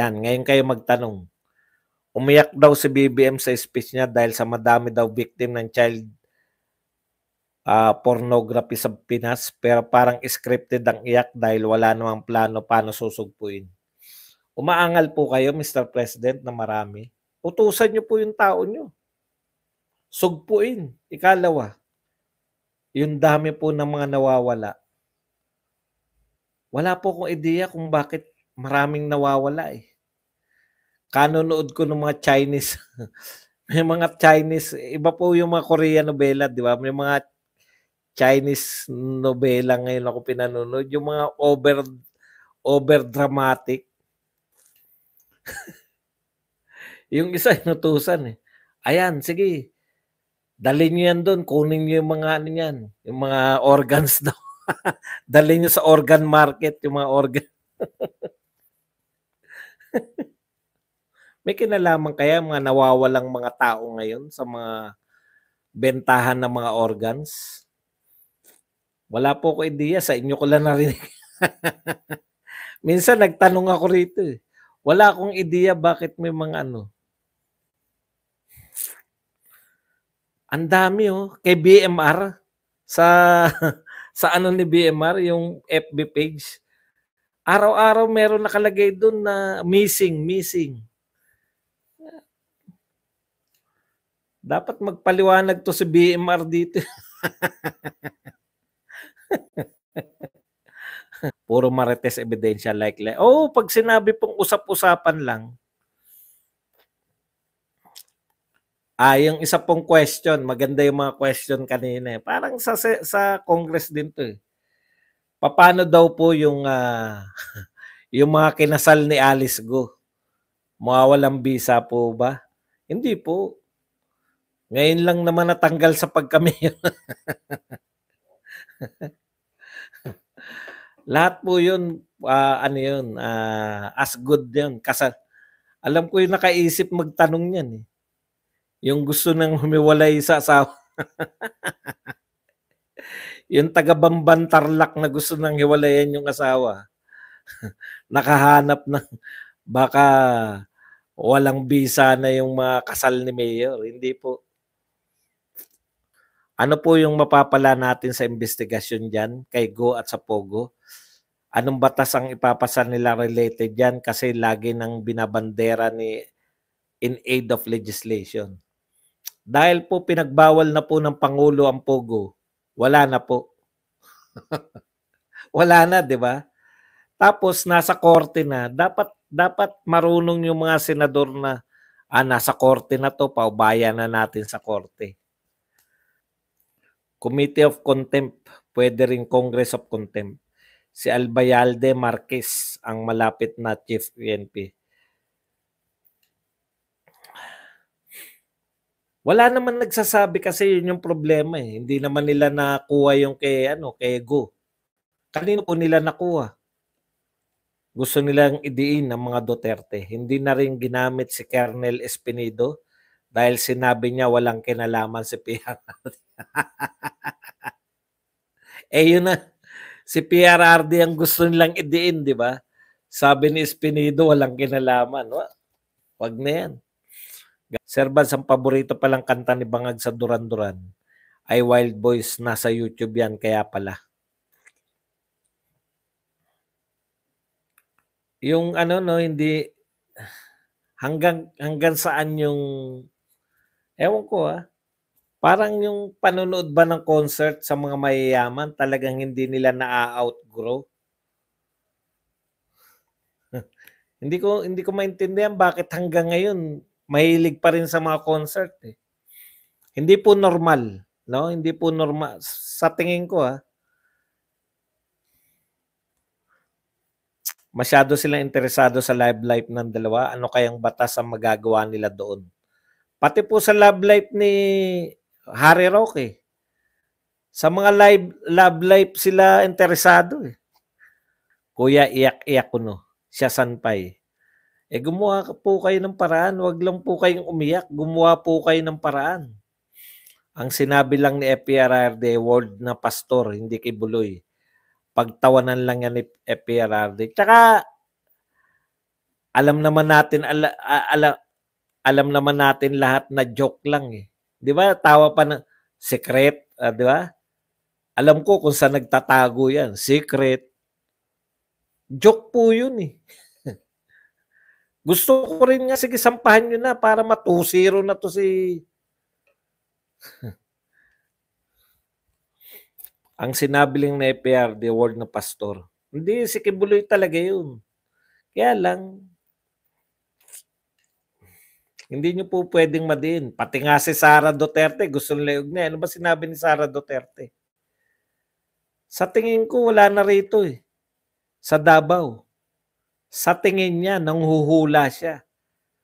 Yan, ngayon kayo magtanong. Umiyak daw si BBM sa speech niya dahil sa madami daw victim ng child uh, pornography sa Pinas pero parang scripted ang iyak dahil wala namang plano paano susugpuin. Umaangal po kayo, Mr. President, na marami. Utusan niyo po yung tao niyo. Sugpuin. Ikalawa, yung dami po ng mga nawawala. Wala po akong ideya kung bakit maraming nawawala eh. Kanonood ko ng mga Chinese. may mga Chinese, iba po yung mga Korean novela, di ba? May mga Chinese novela ngayon ako pinanonood. Yung mga over, over dramatic. yung isa, inutusan eh. Ayan, sige. Dalhin nyo yan doon. Kunin nyo yung mga ano yan. Yung mga organs daw. Dalhin nyo sa organ market, yung mga organ. May kinalaman kaya mga nawawalang mga tao ngayon sa mga bentahan ng mga organs? Wala po ko ideya. Sa inyo ko lang narinig. Minsan nagtanong ako rito eh. Wala akong ideya bakit may mga ano. Ang dami oh. Kay BMR. Sa, sa ano ni BMR, yung FB page. Araw-araw meron nakalagay doon na missing, missing. Dapat magpaliwanag to sa si BMR dito. Puro marites ebidensya like Oh, pag sinabi pong usap-usapan lang. Ah, yung isa pong question, maganda yung mga question kanina. Eh. Parang sa sa Congress din 'to. Eh. Paano daw po yung uh, yung mga kinasal ni Alice Go? Mawawalang bisa po ba? Hindi po. Ngayon lang naman natanggal sa pagkamayor. Lahat po yun, uh, ano yun, uh, as good yun. Kasal, alam ko yung nakaisip magtanong niyan. Eh. Yung gusto nang humiwalay sa asawa. yung taga-bamban na gusto nang hiwalayan yung asawa. Nakahanap ng baka walang visa na yung mga kasal ni Mayor. Hindi po. Ano po yung mapapala natin sa investigasyon dyan kay Go at sa Pogo? Anong batas ang ipapasa nila related dyan? Kasi lagi nang binabandera ni in aid of legislation. Dahil po pinagbawal na po ng Pangulo ang Pogo, wala na po. wala na, di ba? Tapos nasa korte na, dapat dapat marunong yung mga senador na ah, nasa korte na to, paubaya na natin sa korte. Committee of Contempt, pwede rin Congress of Contempt. Si Albayalde Marquez ang malapit na chief UNP. E Wala naman nagsasabi kasi yun yung problema eh. Hindi naman nila nakuha yung kay ano, kay Go. Kanino po nila nakuha? Gusto nilang idiin ng mga Duterte. Hindi na rin ginamit si Colonel Espinedo dahil sinabi niya walang kinalaman si PRRD. eh yun na, si PRRD ang gusto nilang idiin, di ba? Sabi ni Espinido, walang kinalaman. Wa, wag na yan. Sir Bans, ang paborito palang kanta ni Bangag sa Duran-Duran ay Wild Boys. Nasa YouTube yan, kaya pala. Yung ano no, hindi hanggang hanggang saan yung Ewan ko ah. Parang yung panonood ba ng concert sa mga mayayaman, talagang hindi nila na-outgrow. hindi ko hindi ko maintindihan bakit hanggang ngayon mahilig pa rin sa mga concert eh. Hindi po normal, no? Hindi po normal sa tingin ko ah. Masyado silang interesado sa live life ng dalawa. Ano kayang batas ang magagawa nila doon? Pati po sa love life ni Harry Roque. Sa mga live, love life sila interesado eh. Kuya, iyak-iyak ko no. Siya sanpay. Eh gumawa po kayo ng paraan. Huwag lang po kayong umiyak. Gumawa po kayo ng paraan. Ang sinabi lang ni FPRRD, world na pastor, hindi kay Buloy. Pagtawanan lang yan ni FPRRD. Tsaka, alam naman natin, ala, ala, alam naman natin lahat na joke lang eh. 'Di ba? Tawa pa ng secret, uh, 'di ba? Alam ko kung saan nagtatago 'yan, secret. Joke po 'yun eh. Gusto ko rin nga sige sampahan niyo na para matusiro na to si Ang sinabi lang na the word na pastor. Hindi, si Kibuloy talaga yun. Kaya lang, hindi nyo po pwedeng madiin. Pati nga si Sara Duterte, gusto nila na. Ano ba sinabi ni Sara Duterte? Sa tingin ko, wala na rito eh. Sa Davao. Sa tingin niya, nang nanghuhula siya.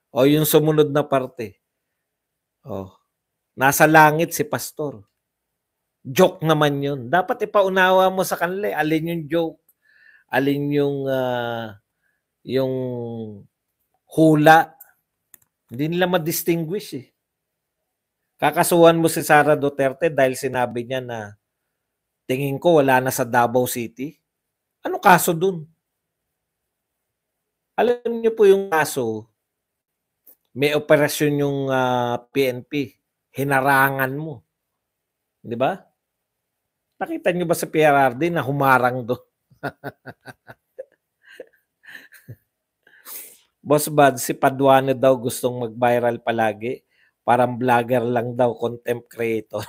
O yung sumunod na parte. O, nasa langit si pastor. Joke naman yun. Dapat ipaunawa mo sa kanila. Eh. Alin yung joke? Alin yung uh, yung hula hindi nila ma-distinguish eh. Kakasuhan mo si Sara Duterte dahil sinabi niya na tingin ko wala na sa Davao City. Ano kaso dun? Alam niyo po yung kaso, may operasyon yung uh, ah, PNP. Hinarangan mo. Di ba? Nakita niyo ba sa PRRD na humarang doon? Boss Bad, si Paduano daw gustong mag-viral palagi. Parang vlogger lang daw, content creator.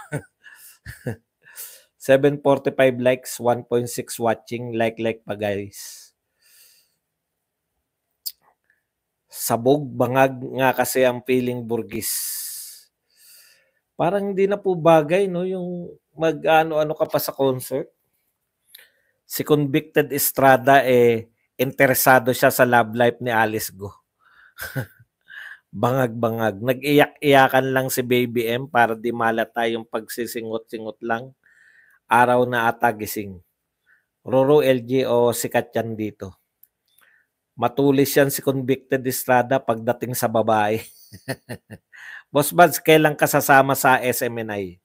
745 likes, 1.6 watching. Like-like pa guys. Sabog, bangag nga kasi ang feeling burgis. Parang hindi na po bagay, no? Yung mag-ano-ano ka pa sa concert. Si Convicted Estrada, eh, interesado siya sa love life ni Alice Go. Bangag-bangag. Nag-iyak-iyakan lang si Baby M para di malata yung pagsisingot-singot lang. Araw na ata gising. Roro LG o sikat yan dito. Matulis yan si convicted Estrada pagdating sa babae. Boss Buds, kailan ka sasama sa SMNI?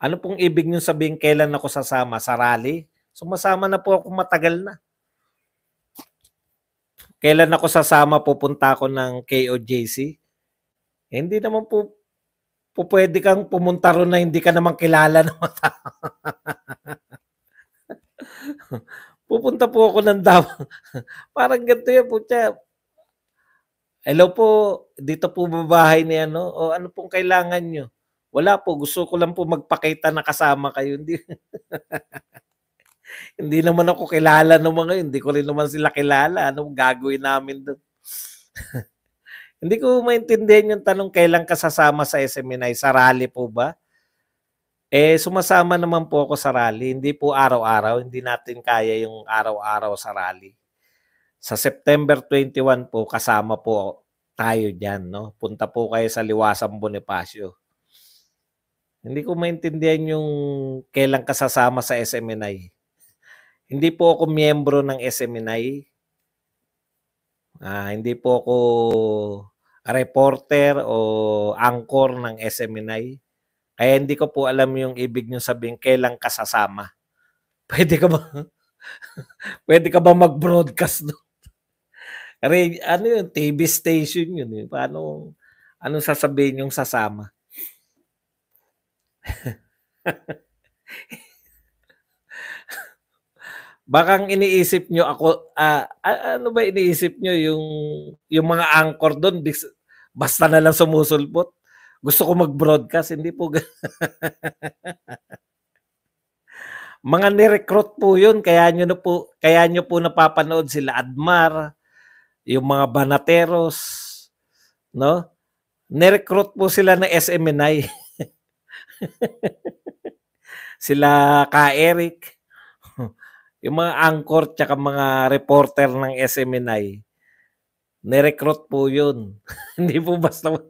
Ano pong ibig nyo sabihin kailan ako sasama? Sa rally? Sumasama na po ako matagal na. Kailan ako sasama pupunta ako ng KOJC? Eh, hindi naman po, po pwede kang pumunta ron na hindi ka naman kilala ng mga Pupunta po ako ng Davao. Parang ganito yan po siya. Hello po, dito po babahay ni ano? O ano pong kailangan nyo? Wala po, gusto ko lang po magpakita na kasama kayo. Hindi. hindi naman ako kilala ng mga hindi ko rin naman sila kilala. Anong gagawin namin doon? hindi ko maintindihan yung tanong kailan ka sasama sa SMNI. Sa rally po ba? Eh, sumasama naman po ako sa rally. Hindi po araw-araw. Hindi natin kaya yung araw-araw sa rally. Sa September 21 po, kasama po tayo diyan No? Punta po kayo sa Liwasang Bonifacio. Hindi ko maintindihan yung kailan kasasama sa SMNI. Hindi po ako miyembro ng SMNI. Uh, ah, hindi po ako reporter o anchor ng SMNI. Kaya hindi ko po alam yung ibig nyo sabihin kailan kasasama. Pwede ka ba? pwede ka ba mag-broadcast doon? ano yun? TV station yun. yun. Eh. Paano, anong sasabihin yung sasama? Bakang iniisip nyo ako, uh, ano ba iniisip nyo yung, yung mga anchor doon, basta na lang sumusulpot. Gusto ko mag-broadcast, hindi po. mga ni-recruit po yun, kaya nyo, na po, kaya nyo po napapanood sila Admar, yung mga Banateros, no? ni po sila ng SMNI. sila ka Eric yung mga anchor tsaka mga reporter ng SMNI, nirecruit po yun. Hindi po basta...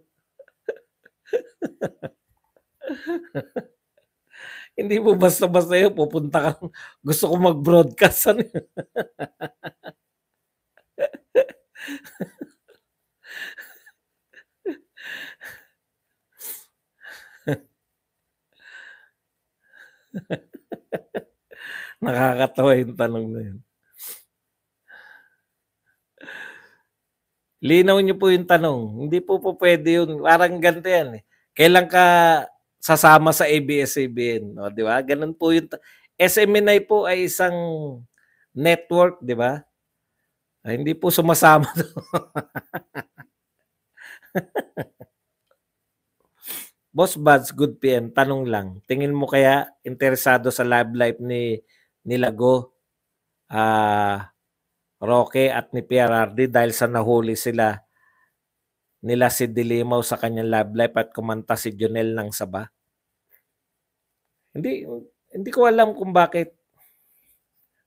Hindi po basta-basta yun, pupunta kang, gusto ko mag-broadcast. Ano ha Nakakatawa yung tanong na yun. Linaw niyo po yung tanong. Hindi po po pwede yun. Parang ganito yan. Eh. Kailan ka sasama sa ABS-CBN? No, di ba? Ganun po yung... SMNI po ay isang network, di ba? Ay, hindi po sumasama to. Boss Buds, good PM. Tanong lang, tingin mo kaya interesado sa love life ni nilago uh, ah, Roque at ni Pierardi dahil sa nahuli sila nila si Dilimaw sa kanyang love life at kumanta si Junel ng Saba. Hindi hindi ko alam kung bakit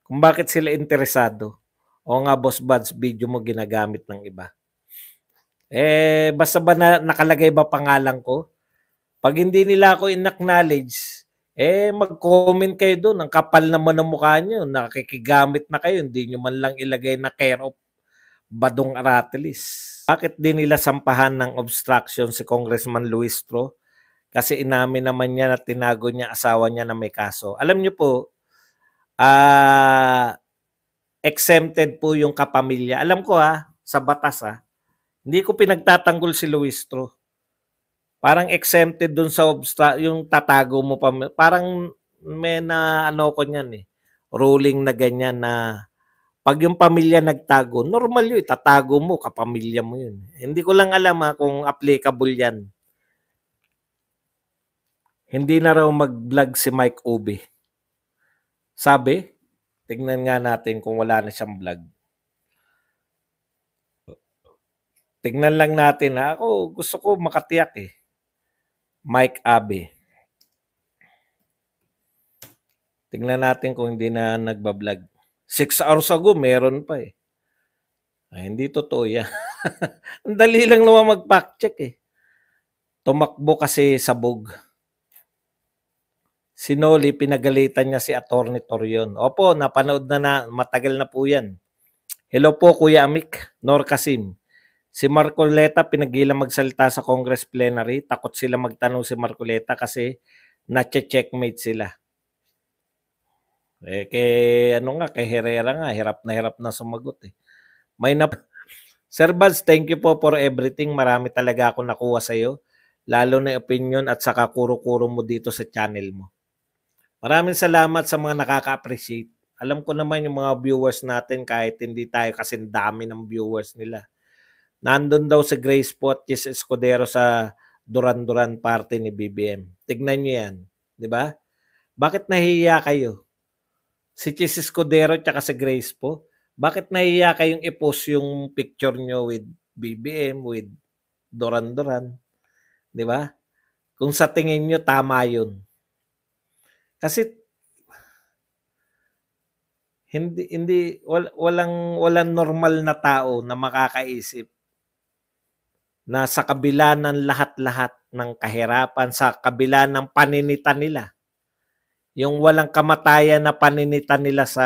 kung bakit sila interesado. O nga boss buds video mo ginagamit ng iba. Eh basta ba na, nakalagay ba pangalan ko? Pag hindi nila ako in-acknowledge, eh mag-comment kayo doon. Ang kapal naman ng mukha nyo. Nakikigamit na kayo. Hindi nyo man lang ilagay na care of Badong Aratilis. Bakit din nila sampahan ng obstruction si Congressman Luis Tro? Kasi inamin naman niya na tinago niya asawa niya na may kaso. Alam niyo po, uh, exempted po yung kapamilya. Alam ko ha, ah, sa batas ha, ah. hindi ko pinagtatanggol si Luis Tro parang exempted dun sa obstra- yung tatago mo pa. Parang may na ano ko niyan eh. Ruling na ganyan na pag yung pamilya nagtago, normal yun. Tatago mo, kapamilya mo yun. Hindi ko lang alam ha, kung applicable yan. Hindi na raw mag-vlog si Mike Obe. Sabi, tignan nga natin kung wala na siyang vlog. Tignan lang natin ha. Ako gusto ko makatiyak eh. Mike Abe. Tingnan natin kung hindi na nagbablog. Six hours ago, meron pa eh. Ay, hindi totoo yan. Ang dali lang naman mag-fact check eh. Tumakbo kasi sabog. Si Noli, pinagalitan niya si Atty. Torion. Opo, napanood na na. Matagal na po yan. Hello po, Kuya Amik, Nor Kasim. Si Marcoleta pinagilang magsalita sa Congress plenary. Takot sila magtanong si Marcoleta kasi na-checkmate sila. Eh, kay, ano nga, kay Herrera nga, hirap na hirap na sumagot eh. May na... Sir Vance, thank you po for everything. Marami talaga ako nakuha sa iyo. Lalo na opinion at saka kuro-kuro mo dito sa channel mo. Maraming salamat sa mga nakaka-appreciate. Alam ko naman yung mga viewers natin kahit hindi tayo kasi dami ng viewers nila. Nandun daw si Grace Potjes Escudero sa Duran-Duran party ni BBM. Tignan nyo yan. Di ba? Bakit nahihiya kayo? Si Chis Escudero tsaka si Grace po. Bakit nahihiya kayong i-post yung picture nyo with BBM, with Duran-Duran? Di ba? Kung sa tingin nyo, tama yun. Kasi hindi hindi wal, walang walang normal na tao na makakaisip na sa kabila ng lahat-lahat ng kahirapan, sa kabila ng paninita nila, yung walang kamatayan na paninita nila sa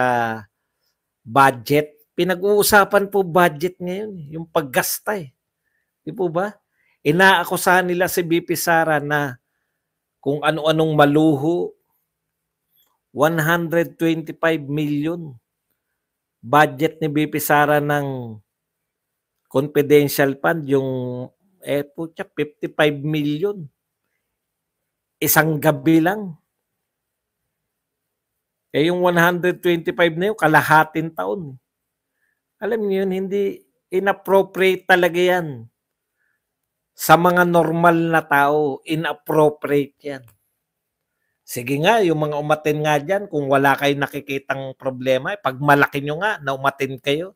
budget, pinag-uusapan po budget ngayon, eh, yung paggasta eh. Di po ba? Inaakusahan nila si BP Sara na kung ano-anong maluho, 125 million budget ni BP Sara ng confidential fund, yung eh putya, 55 million. Isang gabi lang. Eh yung 125 na yun, kalahatin taon. Alam niyo yun, hindi inappropriate talaga yan. Sa mga normal na tao, inappropriate yan. Sige nga, yung mga umatin nga dyan, kung wala kayong nakikitang problema, eh, pag malaki nyo nga, na umatin kayo,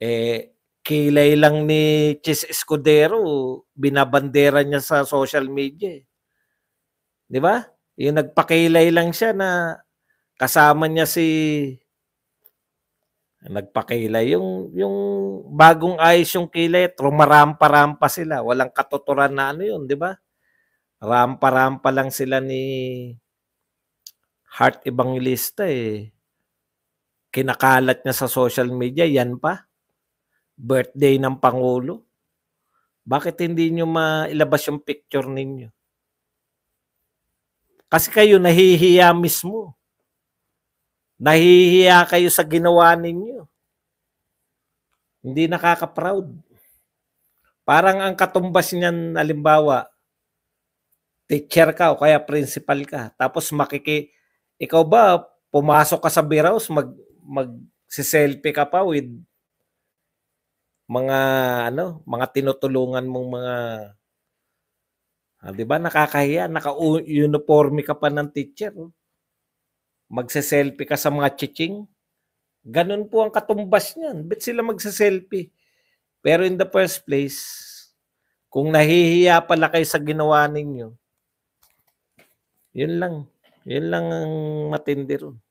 eh, kilay lang ni Chis Escudero, binabandera niya sa social media. Eh. Di ba? Yung nagpakilay lang siya na kasama niya si nagpakilay. Yung, yung bagong ayos yung kilay, rumarampa-rampa sila. Walang katuturan na ano yun, di ba? Rampa-rampa lang sila ni Heart Evangelista eh. Kinakalat niya sa social media, yan pa birthday ng Pangulo? Bakit hindi nyo mailabas yung picture ninyo? Kasi kayo nahihiya mismo. Nahihiya kayo sa ginawa ninyo. Hindi nakaka-proud. Parang ang katumbas niyan, halimbawa, teacher ka o kaya principal ka. Tapos makiki, ikaw ba, pumasok ka sa Biraus, mag, mag si selfie ka pa with mga ano, mga tinutulungan mong mga ah, 'di ba nakakahiya, naka-uniforme ka pa ng teacher. Oh. Magse-selfie ka sa mga chiching. Ganun po ang katumbas niyan. Bet sila magse-selfie. Pero in the first place, kung nahihiya pala kayo sa ginawa ninyo, yun lang. Yun lang ang matindi ron.